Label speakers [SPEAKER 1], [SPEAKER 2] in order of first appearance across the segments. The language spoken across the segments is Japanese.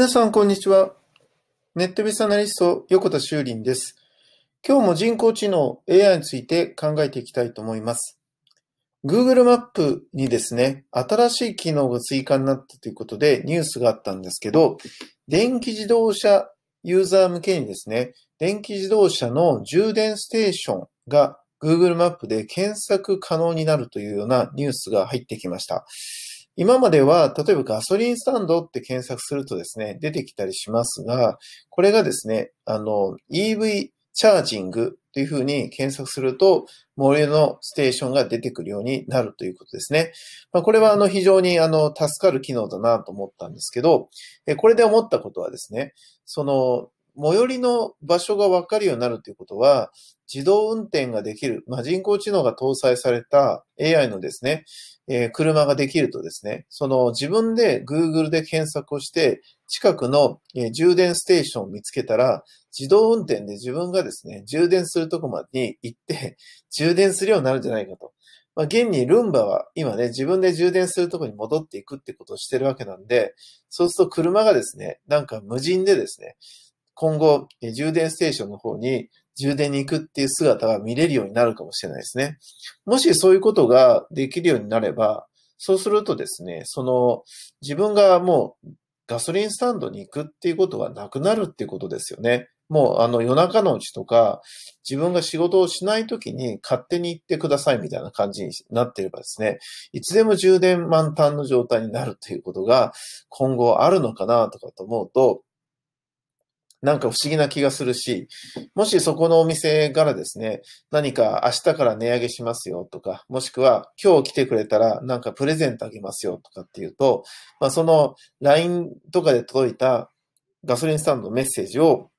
[SPEAKER 1] 皆さん、こんにちは。ネットビスアナリスト、横田修林です。今日も人工知能 AI について考えていきたいと思います。Google マップにですね、新しい機能が追加になったということでニュースがあったんですけど、電気自動車ユーザー向けにですね、電気自動車の充電ステーションが Google マップで検索可能になるというようなニュースが入ってきました。今までは、例えばガソリンスタンドって検索するとですね、出てきたりしますが、これがですね、あの、EV チャージングというふうに検索すると、森のステーションが出てくるようになるということですね。まあ、これはあの非常にあの助かる機能だなと思ったんですけど、これで思ったことはですね、その最寄りの場所がわかるようになるということは、自動運転ができる、まあ、人工知能が搭載された AI のですね、えー、車ができるとですね、その自分で Google で検索をして、近くの、え充電ステーションを見つけたら、自動運転で自分がですね、充電するとこまでに行って充電するようになるんじゃないかと。まあ、現にルンバは今ね、自分で充電するとこに戻っていくってことをしてるわけなんで、そうすると車がですね、なんか無人でですね、今後、え充電ステーションの方に充電に行くっていう姿が見れるようになるかもしれないですね。もしそういうことができるようになれば、そうするとですね、その自分がもうガソリンスタンドに行くっていうことがなくなるっていうことですよね。もうあの夜中のうちとか、自分が仕事をしない時に勝手に行ってくださいみたいな感じになってればですね、いつでも充電満タンの状態になるということが今後あるのかなとかと思うと、なんか不思議な気がするし、もしそこのお店からですね、何か明日から値上げしますよとか、もしくは今日来てくれたらなんかプレゼントあげますよとかっていうと、まあ、その LINE とかで届いたガソリンスタンドのメッセージを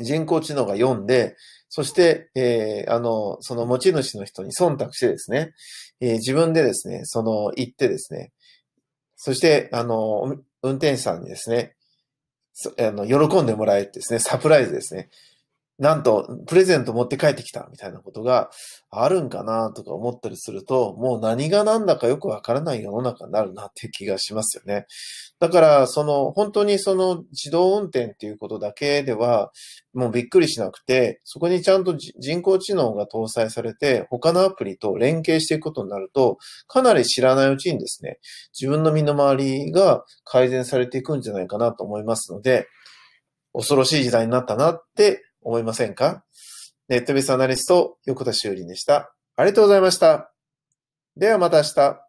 [SPEAKER 1] 人工知能が読んで、そして、えー、あの、その持ち主の人に忖度してですね、えー、自分でですね、その行ってですね、そして、あの、運転手さんにですね、あの、喜んでもらえてですね、サプライズですね。なんと、プレゼント持って帰ってきたみたいなことがあるんかなとか思ったりすると、もう何が何だかよくわからない世の中になるなって気がしますよね。だから、その、本当にその自動運転っていうことだけでは、もうびっくりしなくて、そこにちゃんと人工知能が搭載されて、他のアプリと連携していくことになると、かなり知らないうちにですね、自分の身の回りが改善されていくんじゃないかなと思いますので、恐ろしい時代になったなって思いませんかネットベースアナリスト、横田修理でした。ありがとうございました。ではまた明日。